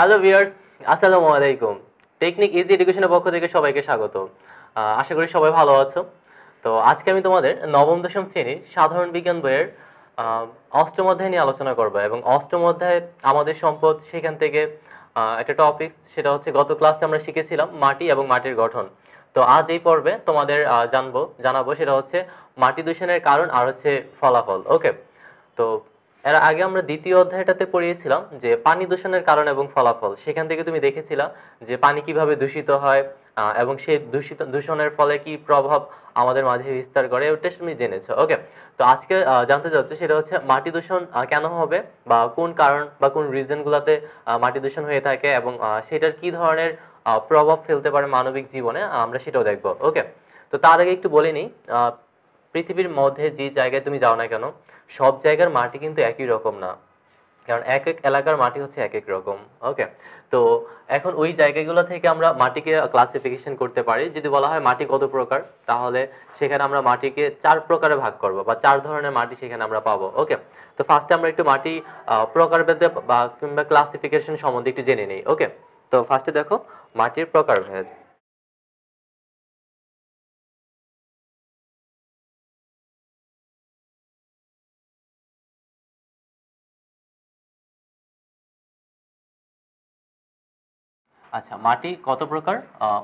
Hello viewers আসসালামু আলাইকুম technique easy এডুকেশনের পক্ষ থেকে সবাইকে স্বাগত আশা করি সবাই ভালো আছো তো আজকে আমি তোমাদের নবম দশম শ্রেণীর সাধারণ বিজ্ঞান বইয়ের অষ্টম অধ্যায় নিয়ে আলোচনা করব এবং অষ্টম অধ্যায় আমাদের সম্পদ সেখান থেকে একটা টপিক সেটা হচ্ছে গত ক্লাসে আমরা শিখেছিলাম মাটি এবং মাটির গঠন তো আজ এই পর্বে তোমাদের জানবো জানাবো সেটা হচ্ছে মাটি দূষণের কারণ আর হচ্ছে ফলাফল ওকে তো এর আগে আমরা দ্বিতীয় অধ্যায়টাতে পড়িয়েছিলাম যে পানি দূষণের কারণ এবং ফলাফল সেখান থেকে তুমি দেখেছিলা যে পানি কিভাবে দূষিত হয় এবং সেই দূষিত দূষণের ফলে কি প্রভাব আমাদের মাঝে বিস্তার করে ওটা তুমি জেনেছো ওকে তো আজকে জানতে চাচ্ছে সেটা হচ্ছে মাটি দূষণ কেন হবে বা কোন কারণ বা কোন রিজনগুলোতে মাটি দূষণ হয়ে থাকে এবং সেটার কি ধরনের প্রভাব ফেলতে পারে মানবিক জীবনে আমরা সেটাও দেখব ওকে তো তার আগে একটু বলে নিই পৃথিবীর মধ্যে যে জায়গায় তুমি যাও না কেন সব জায়গার মাটি কিন্তু একই রকম না কারণ এক এক এলাকার মাটি হচ্ছে এক এক রকম ওকে তো এখন ওই জায়গাগুলো থেকে আমরা মাটিকে ক্লাসিফিকেশন করতে পারি যদি বলা হয় মাটি কত প্রকার তাহলে সেখানে আমরা মাটিকে চার প্রকারে ভাগ করব বা চার ধরনের মাটি সেখানে আমরা পাবো ওকে তো ফার্স্টে আমরা একটু মাটি প্রকারভেদে বা কিংবা ক্লাসিফিকেশন সম্বন্ধে একটু জেনে নিই ওকে তো ফার্স্টে দেখো মাটির প্রকারভেদ আচ্ছা মাটি কত প্রকার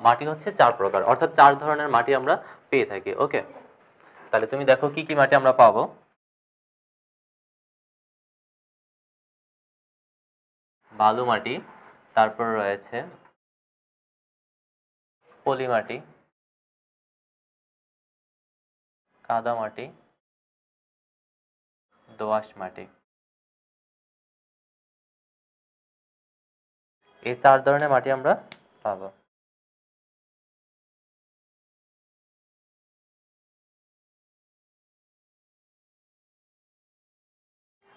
মাটি হচ্ছে চার প্রকার অর্থাৎ চার ধরনের মাটি আমরা পেয়ে থাকি ওকে তাহলে তুমি দেখো কি কি মাটি আমরা পাবো বালু মাটি তারপর রয়েছে পলি মাটি কাদা মাটি দোআঁশ মাটি এই চার ধরনের মাটি আমরা পাবো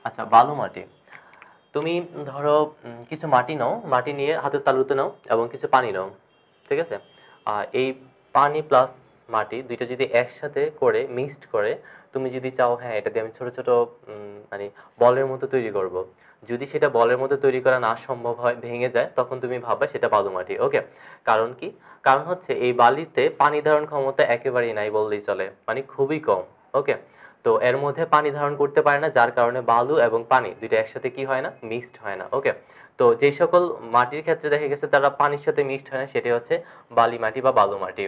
আচ্ছা বালু মাটি তুমি ধরো কিছু মাটি নাও মাটি নিয়ে হাতের তালুতে নাও এবং কিছু পানি নাও ঠিক আছে এই পানি প্লাস মাটি দুইটা যদি একসাথে করে মিক্সড করে তুমি যদি চাও হ্যাঁ এটা দিয়ে আমি ছোট ছোট মানে বলের মতো তৈরি করব। যদি সেটা বলের মধ্যে তৈরি করা না সম্ভব হয় ভেঙে যায় তখন তুমি ভাববা সেটা বালুমাটি ওকে কারণ কি কারণ হচ্ছে এই বালিতে পানি ধারণ ক্ষমতা একেবারেই নাই বললেই চলে মানে খুবই কম ওকে তো এর মধ্যে পানি ধারণ করতে পারে না যার কারণে বালু এবং পানি দুইটা একসাথে কি হয় না মিক্সড হয় না ওকে তো যে সকল মাটির ক্ষেত্রে দেখা গেছে তারা পানির সাথে মিক্সড হয় না সেটি হচ্ছে বালি মাটি বা বালু মাটি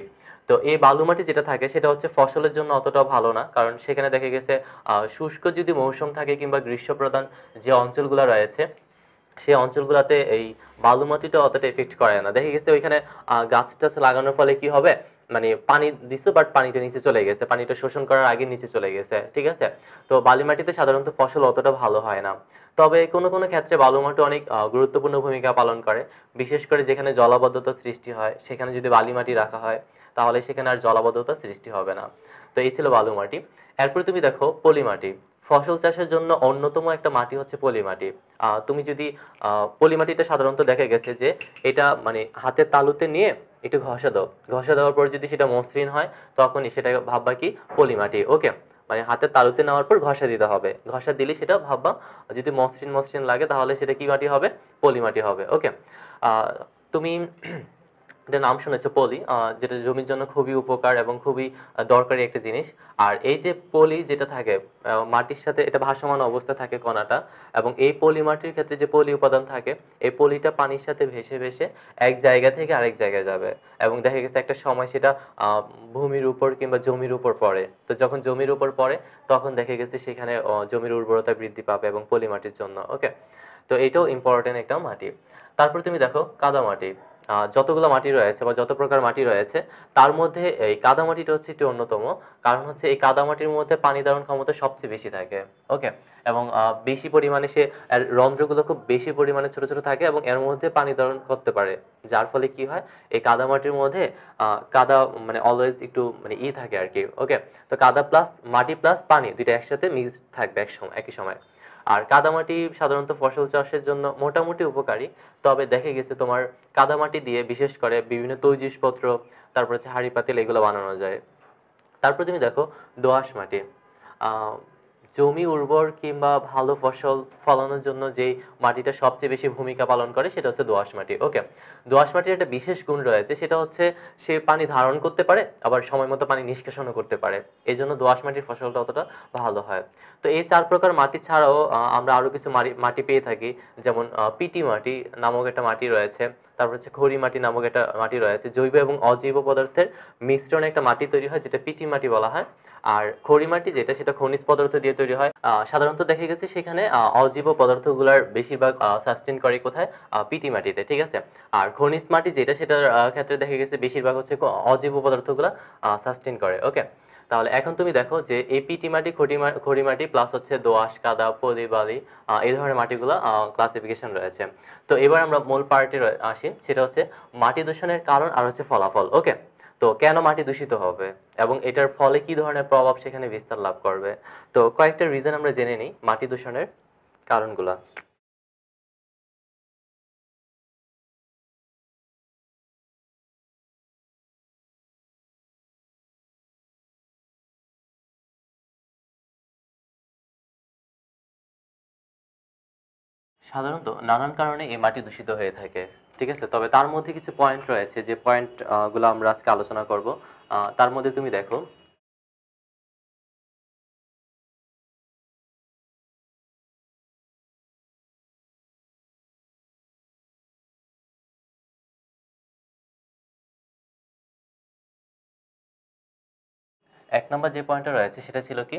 তো এই বালু মাটি যেটা থাকে সেটা হচ্ছে ফসলের জন্য অতটা ভালো না কারণ সেখানে দেখা গেছে শুষ্ক যদি মৌসুম থাকে কিংবা গ্রীষ্মপ্রধান যে অঞ্চলগুলো রয়েছে সেই অঞ্চলগুলোতে এই বালু মাটিটা অতটা এফেক্ট করে না দেখা গেছে ওইখানে গাছ টাছ লাগানোর ফলে কি হবে মানে পানি দিছো বাট পানিটা নিচে চলে গেছে পানিটা শোষণ করার আগে নিচে চলে গেছে ঠিক আছে তো বালি মাটিতে সাধারণত ফসল অতটা ভালো হয় না তবে কোনো কোনো ক্ষেত্রে বালু মাটি অনেক গুরুত্বপূর্ণ ভূমিকা পালন করে বিশেষ করে যেখানে জলাবদ্ধতা সৃষ্টি হয় সেখানে যদি বালি মাটি রাখা হয় তাহলে সেখানে আর জলাবদ্ধতা সৃষ্টি হবে না তো এই ছিল বালু মাটি এরপরে তুমি দেখো পলি মাটি ফসল চাষের জন্য অন্যতম একটা মাটি হচ্ছে পলি মাটি তুমি যদি পলি মাটিটা সাধারণত দেখা গেছে যে এটা মানে হাতের তালুতে নিয়ে একটু ঘষা দাও ঘষা দেওয়ার পর যদি সেটা মসৃণ হয় তখনই সেটা ভাববা কি পলিমাটি ওকে মানে হাতে তালুতে নেওয়ার পর ঘষা দিতে হবে ঘষা দিলে সেটা ভাববা যদি মসৃণ মসৃণ লাগে তাহলে সেটা কি মাটি হবে পলি মাটি হবে ওকে তুমি এটা নাম শুনেছে পলি যেটা জমির জন্য খুবই উপকার এবং খুবই দরকারি একটা জিনিস আর এই যে পলি যেটা থাকে মাটির সাথে এটা ভাসমান অবস্থা থাকে কণাটা এবং এই পলি মাটির ক্ষেত্রে যে পলি উপাদান থাকে এই পলিটা পানির সাথে ভেসে ভেসে এক জায়গা থেকে আরেক জায়গায় যাবে এবং দেখা গেছে একটা সময় সেটা ভূমির উপর কিংবা জমির উপর পড়ে তো যখন জমির উপর পড়ে তখন দেখা গেছে সেখানে জমির উর্বরতা বৃদ্ধি পাবে এবং পলি মাটির জন্য ওকে তো এটাও ইম্পর্টেন্ট একটা মাটি তারপর তুমি দেখো কাদা মাটি যতগুলো মাটি রয়েছে বা যত প্রকার মাটি রয়েছে তার মধ্যে এই কাদামাটিটা হচ্ছে একটি অন্যতম কারণ হচ্ছে এই কাদামাটির মধ্যে পানি ধারণ ক্ষমতা সবচেয়ে বেশি থাকে ওকে এবং বেশি পরিমাণে সে রন্ধ্রগুলো খুব বেশি পরিমাণে ছোট ছোট থাকে এবং এর মধ্যে পানি ধারণ করতে পারে যার ফলে কি হয় এই কাদামাটির মধ্যে কাদা মানে অলওয়েজ একটু মানে ই থাকে আর কি ওকে তো কাদা প্লাস মাটি প্লাস পানি দুইটা একসাথে মিক্সড থাকবে একসময় একই সময় আর কাদামাটি সাধারণত ফসল চাষের জন্য মোটামুটি উপকারী তবে দেখে গেছে তোমার কাদামাটি দিয়ে বিশেষ করে বিভিন্ন তৈজিসপত্র তারপর হচ্ছে হাঁড়ি পাতিল এগুলো বানানো যায় তারপর তুমি দেখো দোআঁশ মাটি জমি উর্বর কিংবা ভালো ফসল ফলানোর জন্য যে মাটিটা সবচেয়ে বেশি ভূমিকা পালন করে সেটা হচ্ছে দোআঁশ মাটি ওকে দোআঁশ মাটির একটা বিশেষ গুণ রয়েছে সেটা হচ্ছে সে পানি ধারণ করতে পারে আবার সময় মতো পানি নিষ্কাশনও করতে পারে এই জন্য দোআঁশ মাটির ফসলটা অতটা ভালো হয় তো এই চার প্রকার মাটি ছাড়াও আমরা আরও কিছু মাটি পেয়ে থাকি যেমন পিটি মাটি নামক একটা মাটি রয়েছে তারপর হচ্ছে খড়ি মাটি নামক একটা মাটি রয়েছে জৈব এবং অজৈব পদার্থের মিশ্রণে একটা মাটি তৈরি হয় যেটা পিটি মাটি বলা হয় আর খড়িমাটি যেটা সেটা খনিজ পদার্থ দিয়ে তৈরি হয় সাধারণত দেখা গেছে সেখানে অজীব পদার্থগুলার বেশিরভাগ সাস্টেন করে কোথায় পিটি মাটিতে ঠিক আছে আর খনিজ মাটি যেটা সেটার ক্ষেত্রে দেখা গেছে বেশিরভাগ হচ্ছে অজীব পদার্থগুলো সাস্টেন করে ওকে তাহলে এখন তুমি দেখো যে এই পিটি মাটি খড়ি মাটি প্লাস হচ্ছে দোয়াশ কাদা পলি বালি এই ধরনের মাটিগুলো ক্লাসিফিকেশন রয়েছে তো এবার আমরা মূল পার্টে আসি সেটা হচ্ছে মাটি দূষণের কারণ আর হচ্ছে ফলাফল ওকে তো কেন মাটি দূষিত হবে এবং এটার ফলে কি ধরনের প্রভাব সেখানে বিস্তার লাভ করবে তো কয়েকটা রিজন আমরা জেনে নিই মাটি দূষণের কারণগুলা সাধারণত নানান কারণে এই মাটি দূষিত হয়ে থাকে ঠিক আছে তবে তার মধ্যে কিছু পয়েন্ট রয়েছে যে পয়েন্টগুলো আমরা আজকে আলোচনা করব তার মধ্যে তুমি দেখো এক নম্বর যে পয়েন্টটা রয়েছে সেটা ছিল কি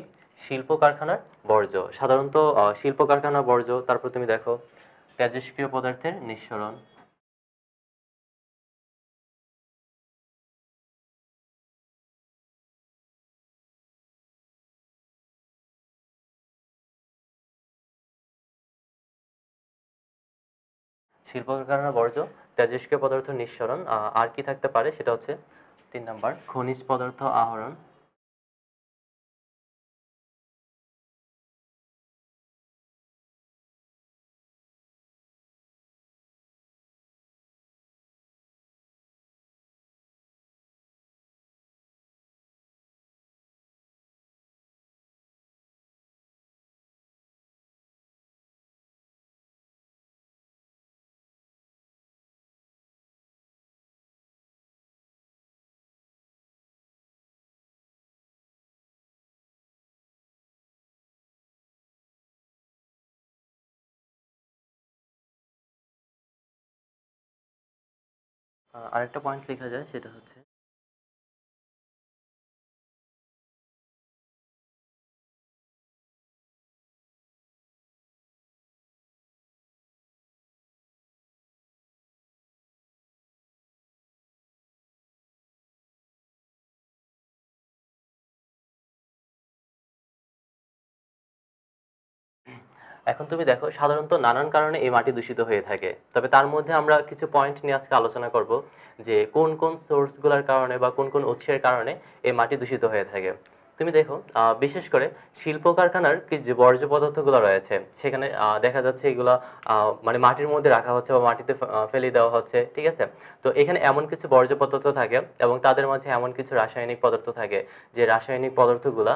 শিল্প কারখানার বর্জ্য সাধারণত শিল্প কারখানার বর্জ্য তারপর তুমি দেখো তেজস্ক্রিয় পদার্থের নিঃসরণ শিল্প কারখানার বর্জ্য তেজস্ক্রিয় পদার্থ নিঃসরণ আর কি থাকতে পারে সেটা হচ্ছে তিন নাম্বার খনিজ পদার্থ আহরণ আরেকটা পয়েন্ট লেখা যায় সেটা হচ্ছে এখন তুমি দেখো সাধারণত নানান কারণে এই মাটি দূষিত হয়ে থাকে তবে তার মধ্যে আমরা কিছু পয়েন্ট নিয়ে আজকে আলোচনা করব যে কোন কোন সোর্সগুলোর কারণে বা কোন কোন উৎসের কারণে এই মাটি দূষিত হয়ে থাকে তুমি দেখো বিশেষ করে শিল্প কারখানার কি যে বর্জ্য পদার্থগুলো রয়েছে সেখানে দেখা যাচ্ছে এগুলো মানে মাটির মধ্যে রাখা হচ্ছে বা মাটিতে ফেলে দেওয়া হচ্ছে ঠিক আছে তো এখানে এমন কিছু বর্জ্য পদার্থ থাকে এবং তাদের মাঝে এমন কিছু রাসায়নিক পদার্থ থাকে যে রাসায়নিক পদার্থগুলো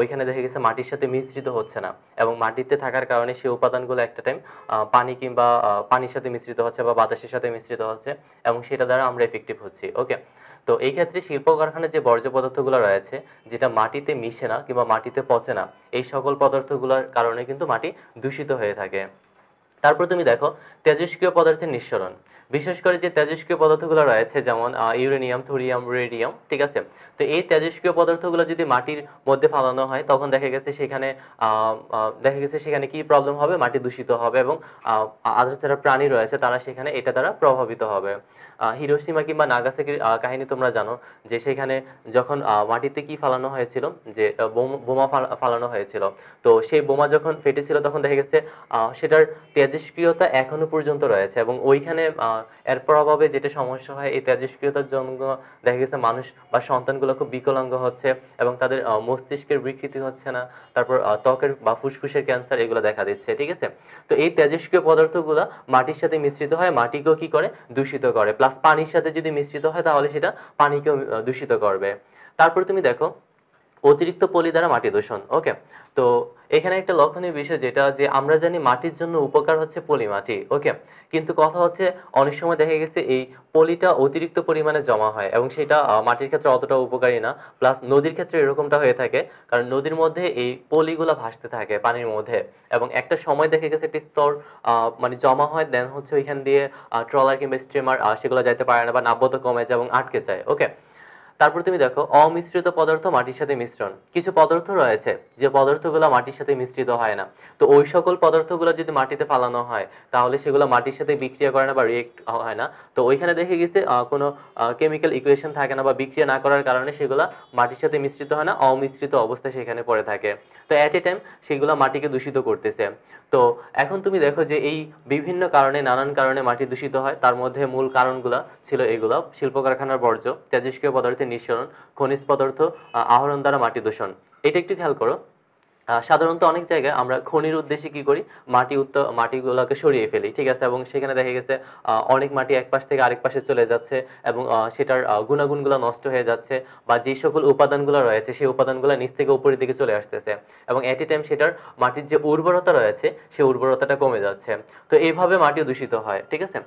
ওইখানে দেখা গেছে মাটির সাথে মিশ্রিত হচ্ছে না এবং মাটিতে থাকার কারণে সেই উপাদানগুলো একটা টাইম পানি কিংবা পানির সাথে মিশ্রিত হচ্ছে বা বাতাসের সাথে মিশ্রিত হচ্ছে এবং সেটা দ্বারা আমরা এফেক্টিভ হচ্ছি ওকে তো এই ক্ষেত্রে শিল্প কারখানার যে বর্জ্য পদার্থগুলো রয়েছে যেটা মাটিতে মিশে না কিংবা মাটিতে পচে না এই সকল পদার্থগুলোর কারণে কিন্তু মাটি দূষিত হয়ে থাকে তারপর তুমি দেখো তেজস্ক্রিয় পদার্থের নিঃসরণ বিশেষ করে যে তেজস্ক্রিয় পদার্থগুলো রয়েছে যেমন ইউরেনিয়াম থোরিয়াম রেডিয়াম ঠিক আছে তো এই তেজস্ক্রিয় পদার্থগুলো যদি মাটির মধ্যে ফালানো হয় তখন দেখা গেছে সেখানে দেখা গেছে সেখানে কি প্রবলেম হবে মাটি দূষিত হবে এবং আদার্স যারা প্রাণী রয়েছে তারা সেখানে এটা দ্বারা প্রভাবিত হবে হিরোসীমা কিংবা নাগাসাকির কাহিনী তোমরা জানো যে সেখানে যখন মাটিতে কি ফালানো হয়েছিল যে বোমা ফালানো হয়েছিল তো সেই বোমা যখন ফেটেছিল তখন দেখা গেছে সেটার তেজস্ক্রিয়তা এখনও পর্যন্ত রয়েছে এবং ওইখানে এর প্রভাবে যেটা সমস্যা হয় এই তেজস্ক্রিয়তার জন্য দেখা গেছে মানুষ বা সন্তানগুলো খুব বিকলাঙ্গ হচ্ছে এবং তাদের মস্তিষ্কের বিকৃতি হচ্ছে না তারপর ত্বকের বা ফুসফুসের ক্যান্সার এগুলো দেখা দিচ্ছে ঠিক আছে তো এই তেজস্ক্রিয় পদার্থগুলো মাটির সাথে মিশ্রিত হয় মাটিকেও কি করে দূষিত করে প্লাস পানির সাথে যদি মিশ্রিত হয় তাহলে সেটা পানিকেও দূষিত করবে তারপর তুমি দেখো অতিরিক্ত পলি দ্বারা মাটি দূষণ ওকে তো এখানে একটা লক্ষণীয় বিষয় যেটা যে আমরা জানি মাটির জন্য উপকার হচ্ছে পলি মাটি ওকে কিন্তু কথা হচ্ছে অনেক সময় দেখা গেছে এই পলিটা অতিরিক্ত পরিমাণে জমা হয় এবং সেটা মাটির ক্ষেত্রে অতটা উপকারী না প্লাস নদীর ক্ষেত্রে এরকমটা হয়ে থাকে কারণ নদীর মধ্যে এই পলিগুলা ভাসতে থাকে পানির মধ্যে এবং একটা সময় দেখা গেছে একটি স্তর মানে জমা হয় দেন হচ্ছে ওইখান দিয়ে ট্রলার কিংবা স্ট্রিমার সেগুলো যাইতে পারে না বা নাব্যতা কমে যায় এবং আটকে যায় ওকে তারপর তুমি দেখো অমিশ্রিত পদার্থ মাটির সাথে মিশ্রণ কিছু পদার্থ রয়েছে যে পদার্থগুলো মাটির সাথে মিশ্রিত হয় না তো ওই সকল পদার্থগুলো যদি মাটিতে ফালানো হয় তাহলে সেগুলো মাটির সাথে বিক্রিয়া করে না বা রিয়েক্ট হয় না তো ওইখানে দেখে গেছে কোনো কেমিক্যাল ইকুয়েশন থাকে না বা বিক্রিয়া না করার কারণে সেগুলো মাটির সাথে মিশ্রিত হয় না অমিশ্রিত অবস্থায় সেখানে পড়ে থাকে তো অ্যাট এ টাইম সেগুলো মাটিকে দূষিত করতেছে তো এখন তুমি দেখো যে এই বিভিন্ন কারণে নানান কারণে মাটি দূষিত হয় তার মধ্যে মূল কারণগুলো ছিল এগুলো শিল্প কারখানার বর্জ্য তেজস্ক্রিয় পদার্থের নিঃসরণ খনিজ পদার্থ আহরণ দ্বারা মাটি দূষণ এটা একটু খেয়াল করো সাধারণত অনেক জায়গায় আমরা খনির উদ্দেশ্যে কি করি মাটি উত্তর মাটিগুলোকে সরিয়ে ফেলি ঠিক আছে এবং সেখানে দেখা গেছে অনেক মাটি এক পাশ থেকে আরেক পাশে চলে যাচ্ছে এবং সেটার গুণাগুণগুলো নষ্ট হয়ে যাচ্ছে বা যে সকল উপাদানগুলো রয়েছে সেই উপাদানগুলো নিচ থেকে উপরের দিকে চলে আসতেছে এবং অ্যাট এ টাইম সেটার মাটির যে উর্বরতা রয়েছে সেই উর্বরতাটা কমে যাচ্ছে তো এইভাবে মাটি দূষিত হয় ঠিক আছে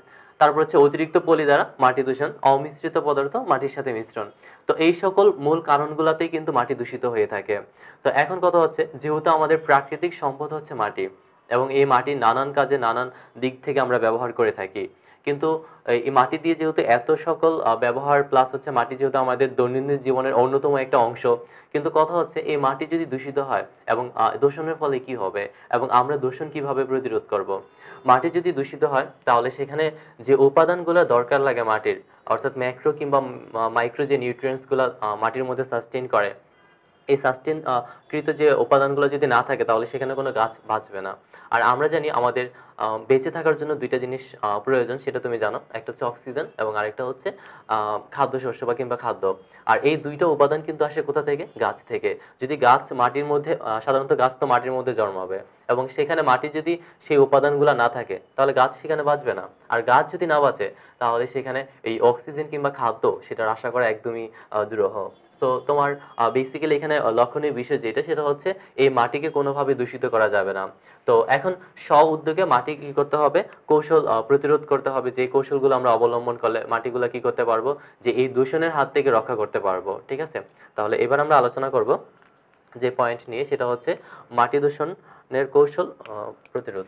তারপর হচ্ছে অতিরিক্ত পলি দ্বারা মাটি দূষণ অমিশ্রিত পদার্থ মাটির সাথে মিশ্রণ তো এই সকল মূল কারণগুলোতেই কিন্তু মাটি দূষিত হয়ে থাকে তো এখন কথা হচ্ছে যেহেতু আমাদের প্রাকৃতিক সম্পদ হচ্ছে মাটি এবং এই মাটি নানান কাজে নানান দিক থেকে আমরা ব্যবহার করে থাকি কিন্তু এই মাটি দিয়ে যেহেতু এত সকল ব্যবহার প্লাস হচ্ছে মাটি যেহেতু আমাদের দৈনন্দিন জীবনের অন্যতম একটা অংশ কিন্তু কথা হচ্ছে এই মাটি যদি দূষিত হয় এবং দূষণের ফলে কি হবে এবং আমরা দূষণ কিভাবে প্রতিরোধ করব। মাটি যদি দূষিত হয় তাহলে সেখানে যে উপাদানগুলো দরকার লাগে মাটির অর্থাৎ ম্যাক্রো কিংবা মাইক্রো যে নিউট্রিয়েন্টসগুলো মাটির মধ্যে সাস্টেন করে এই সাস্টেন কৃত যে উপাদানগুলো যদি না থাকে তাহলে সেখানে কোনো গাছ বাঁচবে না আর আমরা জানি আমাদের বেঁচে থাকার জন্য দুইটা জিনিস প্রয়োজন সেটা তুমি জানো একটা হচ্ছে অক্সিজেন এবং আরেকটা হচ্ছে খাদ্যশস্য বা কিংবা খাদ্য আর এই দুইটা উপাদান কিন্তু আসে কোথা থেকে গাছ থেকে যদি গাছ মাটির মধ্যে সাধারণত গাছ তো মাটির মধ্যে জন্মাবে এবং সেখানে মাটি যদি সেই উপাদানগুলো না থাকে তাহলে গাছ সেখানে বাঁচবে না আর গাছ যদি না বাঁচে তাহলে সেখানে এই অক্সিজেন কিংবা খাদ্য সেটা আশা করা একদমই দুরহ সো তোমার বেসিক্যালি এখানে লক্ষণীয় বিষয় যেটা সেটা হচ্ছে এই মাটিকে কোনোভাবে দূষিত করা যাবে না তো এখন স্ব উদ্যোগে মাটি কি করতে হবে কৌশল প্রতিরোধ করতে হবে যে কৌশলগুলো আমরা অবলম্বন করলে মাটিগুলো কি করতে পারবো যে এই দূষণের হাত থেকে রক্ষা করতে পারবো ঠিক আছে তাহলে এবার আমরা আলোচনা করব যে পয়েন্ট নিয়ে সেটা হচ্ছে মাটি দূষণের কৌশল প্রতিরোধ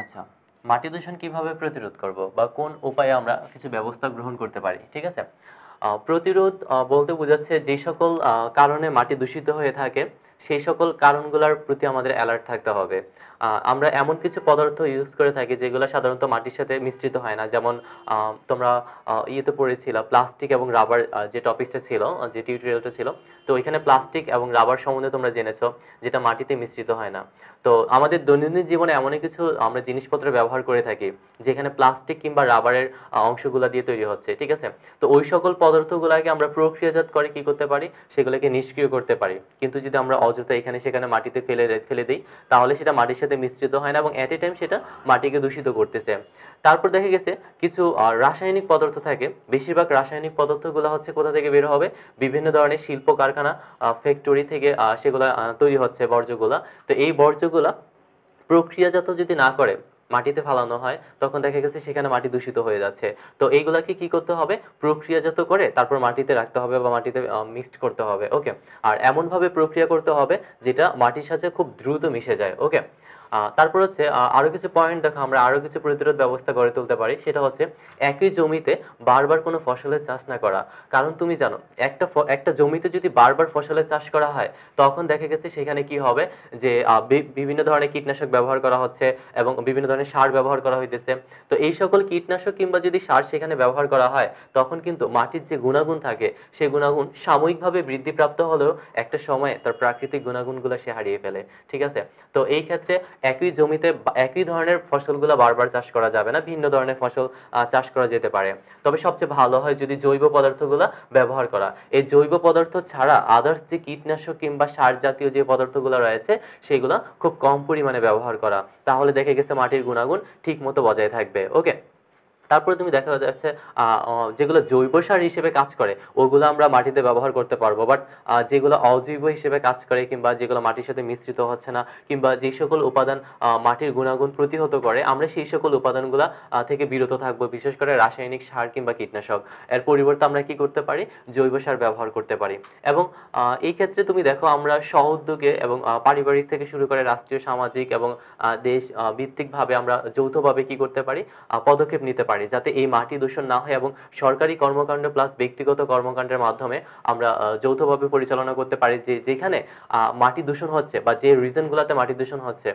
আচ্ছা মাটি দূষণ কিভাবে প্রতিরোধ করব বা কোন উপায়ে আমরা কিছু ব্যবস্থা গ্রহণ করতে পারি ঠিক আছে প্রতিরোধ বলতে বোঝাচ্ছে যে সকল কারণে মাটি দূষিত হয়ে থাকে সেই সকল কারণগুলোর প্রতি আমাদের অ্যালার্ট থাকতে হবে আমরা এমন কিছু পদার্থ ইউজ করে থাকি যেগুলো সাধারণত মাটির সাথে মিশ্রিত হয় না যেমন তোমরা ইয়েতে পড়েছিল প্লাস্টিক এবং রাবার যে টপিকটা ছিল যে টিউটোরিয়ালটা ছিল তো ওইখানে প্লাস্টিক এবং রাবার সম্বন্ধে তোমরা জেনেছো যেটা মাটিতে মিশ্রিত হয় না তো আমাদের দৈনন্দিন জীবনে এমন কিছু আমরা জিনিসপত্র ব্যবহার করে থাকি যেখানে প্লাস্টিক কিংবা রাবারের অংশগুলো দিয়ে তৈরি হচ্ছে ঠিক আছে তো ওই সকল পদার্থগুলোকে আমরা প্রক্রিয়াজাত করে কি করতে পারি সেগুলোকে নিষ্ক্রিয় করতে পারি কিন্তু যদি আমরা অযথা এখানে সেখানে মাটিতে ফেলে ফেলে দিই তাহলে সেটা মাটির সাথে সাথে মিশ্রিত হয় না এবং অ্যাট এ টাইম সেটা মাটিকে দূষিত করতেছে তারপর দেখা গেছে কিছু রাসায়নিক পদার্থ থাকে বেশিরভাগ রাসায়নিক পদার্থগুলো হচ্ছে কোথা থেকে বের হবে বিভিন্ন ধরনের শিল্প কারখানা ফ্যাক্টরি থেকে সেগুলো তৈরি হচ্ছে বর্জ্যগুলা তো এই বর্জ্যগুলা প্রক্রিয়াজাত যদি না করে মাটিতে ফালানো হয় তখন দেখা গেছে সেখানে মাটি দূষিত হয়ে যাচ্ছে তো এইগুলাকে কি করতে হবে প্রক্রিয়াজাত করে তারপর মাটিতে রাখতে হবে বা মাটিতে মিক্সড করতে হবে ওকে আর এমনভাবে প্রক্রিয়া করতে হবে যেটা মাটির সাথে খুব দ্রুত মিশে যায় ওকে তারপর হচ্ছে আরও কিছু পয়েন্ট দেখো আমরা আরও কিছু প্রতিরোধ ব্যবস্থা গড়ে তুলতে পারি সেটা হচ্ছে একই জমিতে বারবার কোনো ফসলের চাষ না করা কারণ তুমি জানো একটা একটা জমিতে যদি বারবার ফসলের চাষ করা হয় তখন দেখা গেছে সেখানে কি হবে যে বিভিন্ন ধরনের কীটনাশক ব্যবহার করা হচ্ছে এবং বিভিন্ন ধরনের সার ব্যবহার করা হইতেছে তো এই সকল কীটনাশক কিংবা যদি সার সেখানে ব্যবহার করা হয় তখন কিন্তু মাটির যে গুণাগুণ থাকে সেই গুণাগুণ সাময়িকভাবে বৃদ্ধিপ্রাপ্ত হলেও একটা সময়ে তার প্রাকৃতিক গুণাগুণগুলো সে হারিয়ে ফেলে ঠিক আছে তো এই ক্ষেত্রে একই জমিতে একই ধরনের ফসলগুলো বারবার চাষ করা যাবে না ভিন্ন ধরনের ফসল চাষ করা যেতে পারে তবে সবচেয়ে ভালো হয় যদি জৈব পদার্থগুলো ব্যবহার করা এই জৈব পদার্থ ছাড়া আদার্স যে কীটনাশক কিংবা সার জাতীয় যে পদার্থগুলো রয়েছে সেগুলো খুব কম পরিমাণে ব্যবহার করা তাহলে দেখে গেছে মাটির গুণাগুণ ঠিক মতো বজায় থাকবে ওকে তারপরে তুমি দেখা যাচ্ছে যেগুলো জৈব সার হিসেবে কাজ করে ওগুলো আমরা মাটিতে ব্যবহার করতে পারবো বাট যেগুলো অজৈব হিসেবে কাজ করে কিংবা যেগুলো মাটির সাথে মিশ্রিত হচ্ছে না কিংবা যে সকল উপাদান মাটির গুণাগুণ প্রতিহত করে আমরা সেই সকল উপাদানগুলো থেকে বিরত থাকবো বিশেষ করে রাসায়নিক সার কিংবা কীটনাশক এর পরিবর্তে আমরা কি করতে পারি জৈব সার ব্যবহার করতে পারি এবং এই ক্ষেত্রে তুমি দেখো আমরা সহদ্যোগে এবং পারিবারিক থেকে শুরু করে রাষ্ট্রীয় সামাজিক এবং দেশ ভিত্তিকভাবে আমরা যৌথভাবে কি করতে পারি পদক্ষেপ নিতে পারি পারি যাতে এই মাটি দূষণ না হয় এবং সরকারি কর্মকাণ্ড প্লাস ব্যক্তিগত কর্মকাণ্ডের মাধ্যমে আমরা যৌথভাবে পরিচালনা করতে পারি যে যেখানে মাটি দূষণ হচ্ছে বা যে রিজনগুলোতে মাটি দূষণ হচ্ছে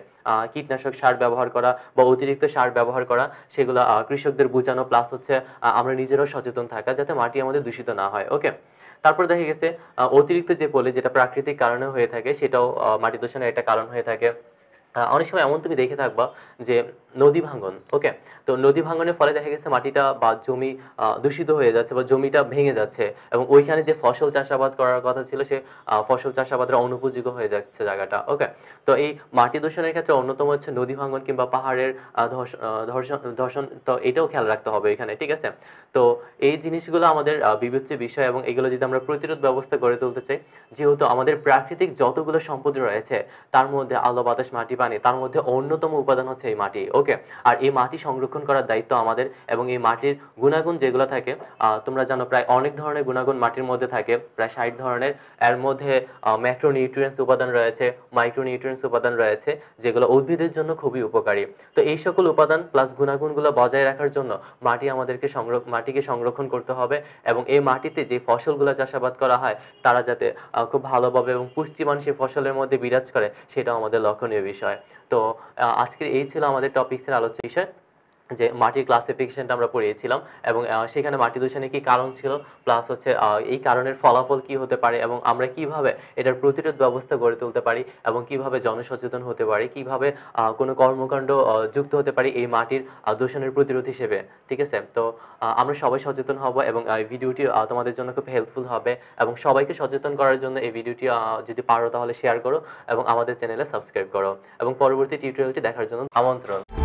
কীটনাশক সার ব্যবহার করা বা অতিরিক্ত সার ব্যবহার করা সেগুলো কৃষকদের বোঝানো প্লাস হচ্ছে আমরা নিজেরাও সচেতন থাকা যাতে মাটি আমাদের দূষিত না হয় ওকে তারপর দেখা গেছে অতিরিক্ত যে পলি যেটা প্রাকৃতিক কারণে হয়ে থাকে সেটাও মাটি দূষণের একটা কারণ হয়ে থাকে অনেক সময় এমন তুমি দেখে থাকবা যে নদী ভাঙন ওকে তো নদী ভাঙনের ফলে দেখা গেছে মাটিটা বা জমি দূষিত হয়ে যাচ্ছে বা জমিটা ভেঙে যাচ্ছে এবং ওইখানে যে ফসল চাষাবাদ করার কথা ছিল সে ফসল চাষাবাদের অনুপযোগী হয়ে যাচ্ছে জায়গাটা ওকে তো এই মাটি দূষণের ক্ষেত্রে অন্যতম হচ্ছে নদী ভাঙন কিংবা পাহাড়ের ধর্ষণ ধর্ষণ তো এটাও খেয়াল রাখতে হবে এখানে ঠিক আছে তো এই জিনিসগুলো আমাদের বিবেচ্য বিষয় এবং এগুলো যদি আমরা প্রতিরোধ ব্যবস্থা গড়ে তুলতে চাই যেহেতু আমাদের প্রাকৃতিক যতগুলো সম্পদ রয়েছে তার মধ্যে আলো বাতাস মাটি পানি তার মধ্যে অন্যতম উপাদান হচ্ছে এই মাটি ওকে আর এই মাটি সংরক্ষণ করার দায়িত্ব আমাদের এবং এই মাটির গুণাগুণ যেগুলো থাকে তোমরা জানো প্রায় অনেক ধরনের গুণাগুণ মাটির মধ্যে থাকে প্রায় ষাট ধরনের এর মধ্যে নিউট্রিয়েন্টস উপাদান রয়েছে মাইক্রোনিউট্রিয়েন্টস উপাদান রয়েছে যেগুলো উদ্ভিদের জন্য খুবই উপকারী তো এই সকল উপাদান প্লাস গুণাগুণগুলো বজায় রাখার জন্য মাটি আমাদেরকে সংরক্ষ মাটিকে সংরক্ষণ করতে হবে এবং এই মাটিতে যে ফসলগুলো চাষাবাদ করা হয় তারা যাতে খুব ভালোভাবে এবং পুষ্টিমান সেই ফসলের মধ্যে বিরাজ করে সেটাও আমাদের লক্ষণীয় বিষয় হয় তো আজকের এই ছিল আমাদের টপিক্সের আলোচ্য বিষয় যে মাটির ক্লাসিফিকেশনটা আমরা পড়িয়েছিলাম এবং সেখানে মাটি দূষণের কি কারণ ছিল প্লাস হচ্ছে এই কারণের ফলাফল কি হতে পারে এবং আমরা কিভাবে এটার প্রতিরোধ ব্যবস্থা গড়ে তুলতে পারি এবং কিভাবে জনসচেতন হতে পারি কিভাবে কোনো কর্মকাণ্ড যুক্ত হতে পারি এই মাটির দূষণের প্রতিরোধ হিসেবে ঠিক আছে তো আমরা সবাই সচেতন হব এবং এই ভিডিওটি তোমাদের জন্য খুব হেল্পফুল হবে এবং সবাইকে সচেতন করার জন্য এই ভিডিওটি যদি পারো তাহলে শেয়ার করো এবং আমাদের চ্যানেলে সাবস্ক্রাইব করো এবং পরবর্তী টিউটোরিয়ালটি দেখার জন্য আমন্ত্রণ